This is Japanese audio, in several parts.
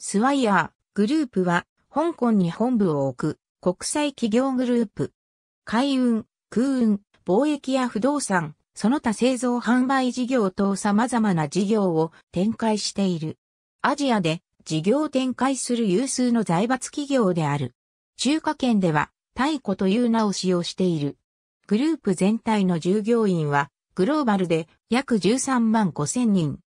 スワイヤーグループは香港に本部を置く国際企業グループ。海運、空運、貿易や不動産、その他製造販売事業等様々な事業を展開している。アジアで事業展開する有数の財閥企業である。中華圏では太古という名を使用している。グループ全体の従業員はグローバルで約13万5千人。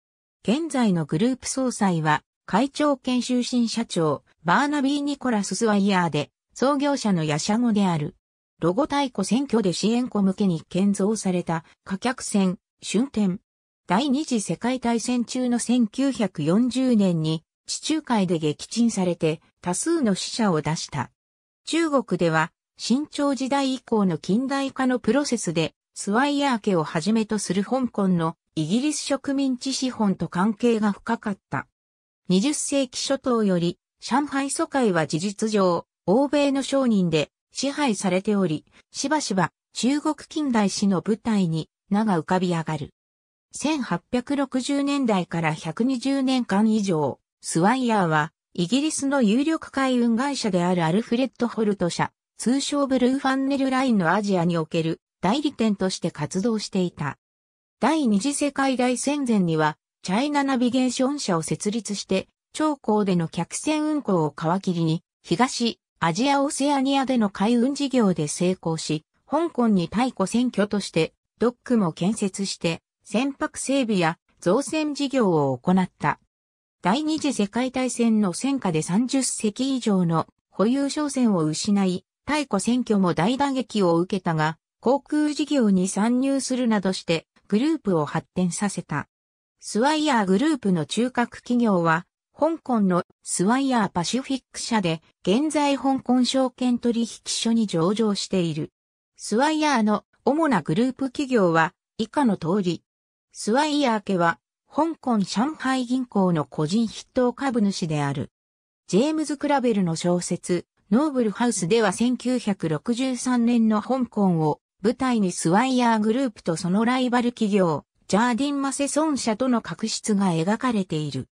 現在のグループ総裁は会長研修新社長、バーナビー・ニコラス・スワイヤーで、創業者のヤシャゴである。ロゴ太鼓選挙で支援庫向けに建造された貨客船、春天。第二次世界大戦中の1940年に地中海で撃沈されて多数の死者を出した。中国では新朝時代以降の近代化のプロセスでスワイヤー家をはじめとする香港のイギリス植民地資本と関係が深かった。20世紀初頭より、上海疎開は事実上、欧米の商人で支配されており、しばしば中国近代史の舞台に名が浮かび上がる。1860年代から120年間以上、スワイヤーは、イギリスの有力海運会社であるアルフレッド・ホルト社、通称ブルーファンネルラインのアジアにおける代理店として活動していた。第二次世界大戦前には、チャイナナビゲーション社を設立して、長江での客船運航を皮切りに、東、アジアオセアニアでの海運事業で成功し、香港に太古選挙として、ドックも建設して、船舶整備や造船事業を行った。第二次世界大戦の戦火で30隻以上の保有商船を失い、太古選挙も大打撃を受けたが、航空事業に参入するなどして、グループを発展させた。スワイヤーグループの中核企業は、香港のスワイヤーパシフィック社で、現在香港証券取引所に上場している。スワイヤーの主なグループ企業は、以下の通り。スワイヤー家は、香港上海銀行の個人筆頭株主である。ジェームズ・クラベルの小説、ノーブルハウスでは1963年の香港を舞台にスワイヤーグループとそのライバル企業、ジャーディン・マセソン社との確執が描かれている。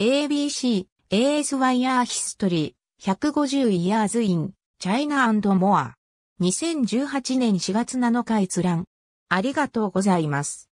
ABC、ASYR History、150 Years in China and More。2018年4月7日閲覧。ありがとうございます。